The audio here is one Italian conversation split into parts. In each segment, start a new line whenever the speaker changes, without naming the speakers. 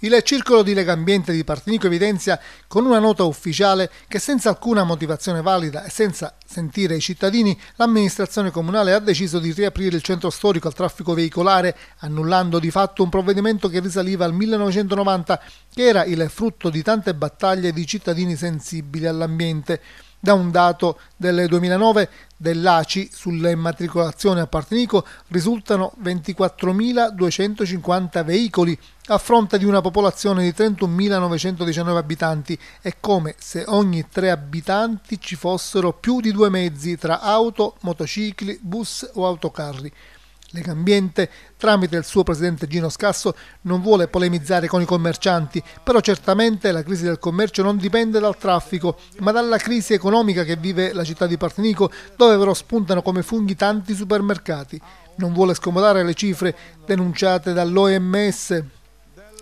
Il circolo di Legambiente di Partinico evidenzia con una nota ufficiale che senza alcuna motivazione valida e senza sentire i cittadini, l'amministrazione comunale ha deciso di riaprire il centro storico al traffico veicolare, annullando di fatto un provvedimento che risaliva al 1990, che era il frutto di tante battaglie di cittadini sensibili all'ambiente. Da un dato del 2009 dell'ACI sulle immatricolazioni a Partenico risultano 24.250 veicoli a fronte di una popolazione di 31.919 abitanti. È come se ogni tre abitanti ci fossero più di due mezzi tra auto, motocicli, bus o autocarri. Legambiente, tramite il suo presidente Gino Scasso, non vuole polemizzare con i commercianti, però certamente la crisi del commercio non dipende dal traffico, ma dalla crisi economica che vive la città di Partenico, dove però spuntano come funghi tanti supermercati. Non vuole scomodare le cifre denunciate dall'OMS,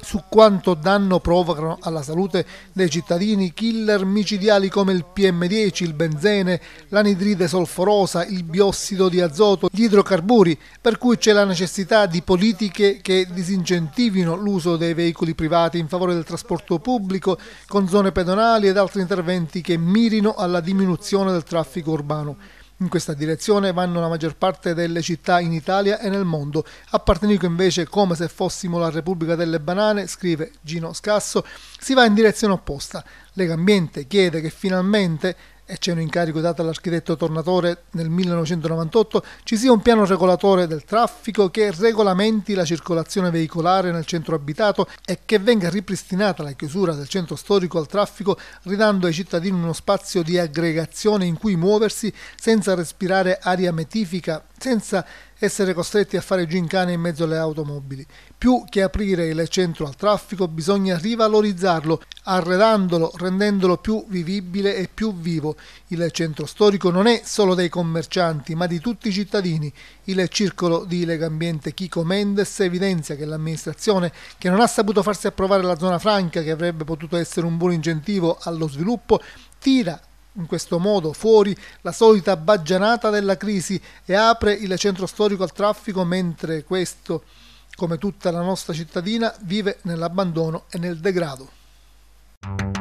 su quanto danno provocano alla salute dei cittadini killer micidiali come il PM10, il benzene, l'anidride solforosa, il biossido di azoto, gli idrocarburi, per cui c'è la necessità di politiche che disincentivino l'uso dei veicoli privati in favore del trasporto pubblico, con zone pedonali ed altri interventi che mirino alla diminuzione del traffico urbano. In questa direzione vanno la maggior parte delle città in Italia e nel mondo. A Partenico invece, come se fossimo la Repubblica delle Banane, scrive Gino Scasso, si va in direzione opposta. Legambiente chiede che finalmente e c'è un incarico dato all'architetto Tornatore nel 1998, ci sia un piano regolatore del traffico che regolamenti la circolazione veicolare nel centro abitato e che venga ripristinata la chiusura del centro storico al traffico, ridando ai cittadini uno spazio di aggregazione in cui muoversi senza respirare aria metifica, senza essere costretti a fare gincane in mezzo alle automobili. Più che aprire il centro al traffico bisogna rivalorizzarlo, arredandolo, rendendolo più vivibile e più vivo. Il centro storico non è solo dei commercianti, ma di tutti i cittadini. Il circolo di Legambiente Chico Mendes evidenzia che l'amministrazione, che non ha saputo farsi approvare la zona franca, che avrebbe potuto essere un buon incentivo allo sviluppo, tira in questo modo fuori la solita baggianata della crisi e apre il centro storico al traffico mentre questo, come tutta la nostra cittadina, vive nell'abbandono e nel degrado.